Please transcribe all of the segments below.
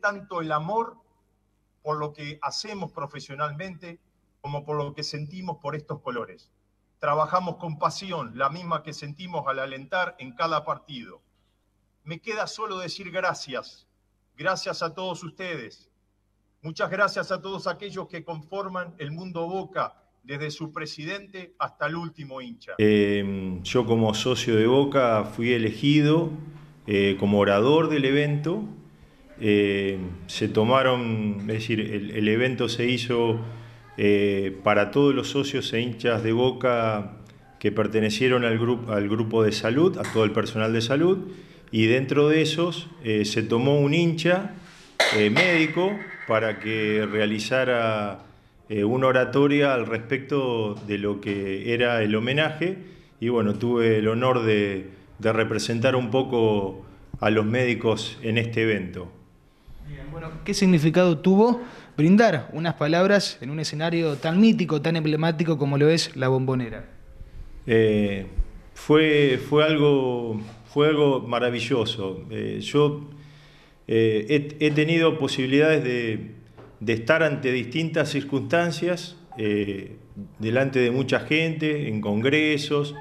tanto el amor por lo que hacemos profesionalmente como por lo que sentimos por estos colores. Trabajamos con pasión, la misma que sentimos al alentar en cada partido. Me queda solo decir gracias, gracias a todos ustedes, muchas gracias a todos aquellos que conforman el mundo Boca, desde su presidente hasta el último hincha. Em, yo como socio de Boca fui elegido eh, como orador del evento eh, se tomaron, es decir, el, evento se hizo eh, para todos los socios e hinchas de Boca que pertenecieron al, grupo, al grupo de salud, a todo el personal de salud, y dentro de esos eh, se tomó un hincha médico para que realizara una oratoria al respecto de lo que era el homenaje, y bueno, tuve el honor de representar un poco a los médicos en este evento. ¿qué significado tuvo brindar unas palabras en un escenario tan mítico, tan emblemático como lo es la bombonera? Eh, fue, algo, fue maravilloso. Eh, yo eh, he, tenido posibilidades de, estar ante distintas circunstancias, delante de mucha gente, en congresos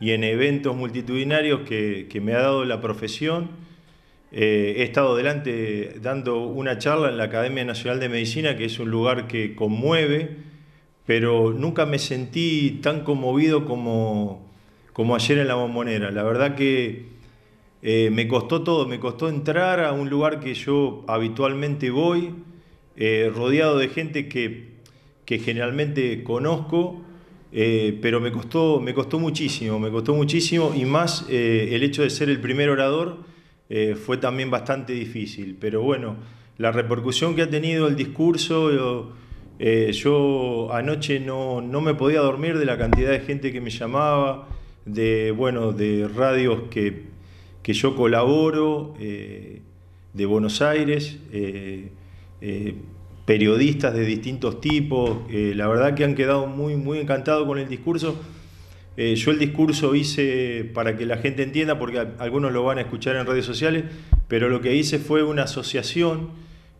y en eventos multitudinarios que me ha dado la profesión eh, he estado delante dando una charla en la Academia Nacional de Medicina, que es un lugar que conmueve, pero nunca me sentí tan conmovido como, ayer en la bombonera. La verdad que eh, me costó todo, me costó entrar a un lugar que yo habitualmente voy, eh, rodeado de gente que, generalmente conozco. pero me costó, me costó muchísimo, me costó muchísimo y más el hecho de ser el primer orador eh, fue también bastante difícil. Pero bueno, la repercusión que ha tenido el discurso, eh, yo anoche no, me podía dormir de la cantidad de gente que me llamaba, de, de radios que, yo colaboro, eh, de Buenos Aires, periodistas de distintos tipos, la verdad que han quedado muy, muy encantados con el discurso eh, yo el discurso hice para que la gente entienda, porque algunos lo van a escuchar en redes sociales, pero lo que hice fue una asociación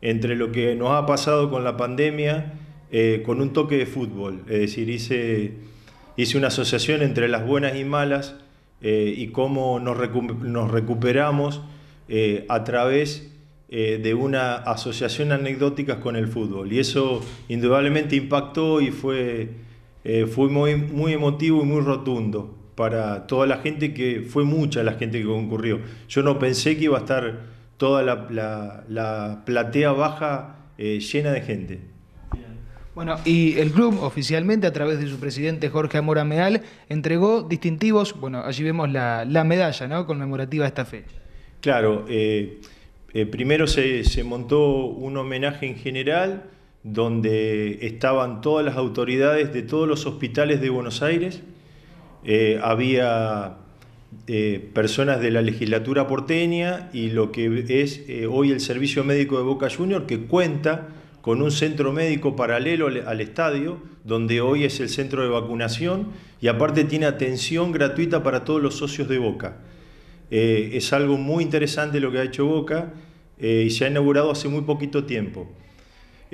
entre lo que nos ha pasado con la pandemia eh, con un toque de fútbol. Es decir, hice, hice una asociación entre las buenas y malas eh, y cómo nos, nos recuperamos a través de una asociación anecdótica con el fútbol. Y eso indudablemente impactó y fue eh, fue muy, muy emotivo y muy rotundo para toda la gente que fue mucha la gente que concurrió. Yo no pensé que iba a estar toda la, platea baja eh, llena de gente. Bueno, y el club oficialmente a través de su presidente Jorge Amora Meal entregó distintivos, bueno, allí vemos la, medalla ¿no? conmemorativa a esta fecha. Claro, eh, primero se, se montó un homenaje en general, donde estaban todas las autoridades de todos los hospitales de Buenos Aires, eh, había eh, personas de la legislatura porteña y lo que es eh, hoy el Servicio Médico de Boca Junior, que cuenta con un centro médico paralelo al, estadio, donde hoy es el centro de vacunación, y aparte tiene atención gratuita para todos los socios de Boca. es algo muy interesante lo que ha hecho Boca y se ha inaugurado hace muy poquito tiempo.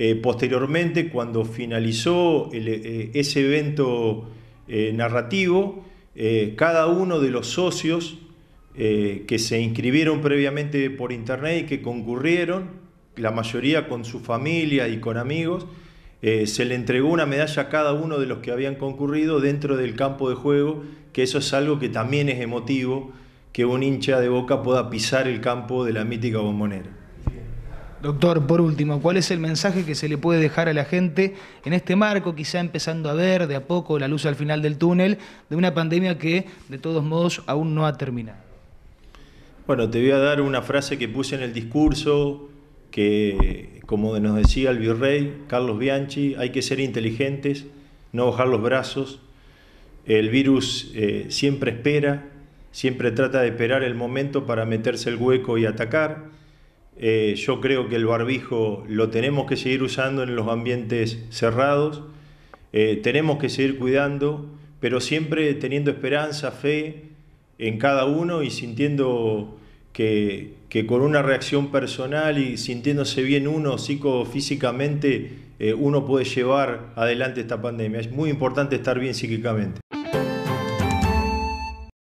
Eh, posteriormente, cuando finalizó eh, ese evento eh, narrativo, cada uno de los socios que se inscribieron previamente por internet y que concurrieron, la mayoría con su familia y con amigos, se le entregó una medalla a cada uno de los que habían concurrido dentro del campo de juego, que eso es algo que también es emotivo, que un hincha de boca pueda pisar el campo de la mítica bombonera. Doctor, por último, ¿cuál es el mensaje que se le puede dejar a la gente en este marco, quizá empezando a ver de a poco la luz al final del túnel, de una pandemia que de todos modos aún no ha terminado? Bueno, te voy a dar una frase que puse en el discurso, que como nos decía el virrey Carlos Bianchi, hay que ser inteligentes, no bajar los brazos, el virus eh, siempre espera, siempre trata de esperar el momento para meterse el hueco y atacar eh, yo creo que el barbijo lo tenemos que seguir usando en los ambientes cerrados, eh, tenemos que seguir cuidando, pero siempre teniendo esperanza, fe en cada uno y sintiendo que, con una reacción personal y sintiéndose bien uno psicofísicamente, eh, uno puede llevar adelante esta pandemia. Es muy importante estar bien psíquicamente.